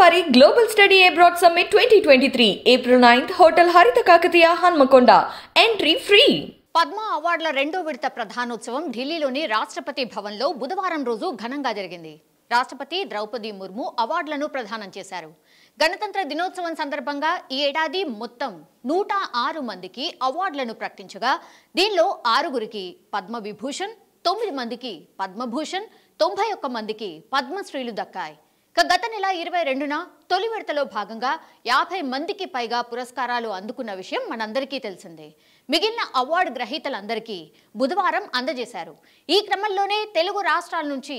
వారి global study abroad summit twenty twenty three April ninth hotel Haritha Kakatiya Hanamkonda entry free Padma అవార్డుల రెండో విడత ప్రధానోత్సవం ఢిల్లీలోని రాష్ట్రపతి భవన్లో బుధవారం రోజు ఘనంగా జరిగింది రాష్ట్రపతి ద్రౌపది ముర్ము అవార్డులను ప్రదానం చేశారు గణతంత్ర దినోత్సవం సందర్భంగా ఈ ఏడాది మొత్తం నూట ఆరు మందికి అవార్డులను ప్రకటించగా దీనిలో ఆరుగురికి పద్మ విభూషణ్ తొమ్మిది మందికి పద్మభూషణ్ తొంభై ఒక్క మందికి పద్మశ్రీలు దక్కాయి గత నెల ఇరవై రెండున తొలి విడతలో భాగంగా యాభై మందికి పైగా పురస్కారాలు అందుకున్న విషయం మనందరికీ తెలిసిందే మిగిలిన అవార్డు గ్రహీతలందరికీ బుధవారం అందజేశారు ఈ క్రమంలోనే తెలుగు రాష్ట్రాల నుంచి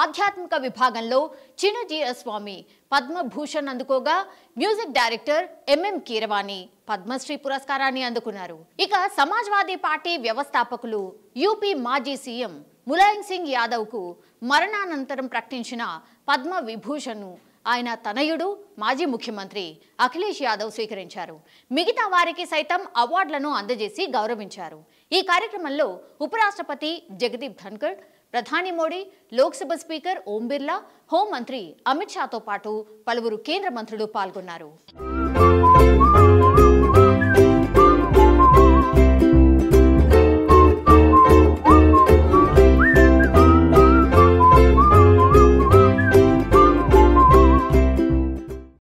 ఆధ్యాత్మిక విభాగంలో చినజీర స్వామి పద్మభూషణ్ అందుకోగా music director MM Keeravani Padma Shri పురస్కారాన్ని అందుకున్నారు ఇక సమాజ్వాదీ పార్టీ వ్యవస్థాపకులు యూపీ మాజీ సీఎం ములాయం సింగ్ యాదవ్కు మరణానంతరం ప్రకటించిన పద్మ విభూషణ్ ఆయన తనయుడు మాజీ ముఖ్యమంత్రి అఖిలేష్ యాదవ్ స్వీకరించారు మిగతా వారికి సైతం అవార్డులను అందజేసి గౌరవించారు ఈ కార్యక్రమంలో ఉపరాష్ట్రపతి జగదీప్ ధన్కర్ ప్రధాని మోడీ లోక్సభ స్పీకర్ ఓం బిర్లా హోంమంత్రి అమిత్ షాతో పాటు పలువురు కేంద్ర మంత్రులు పాల్గొన్నారు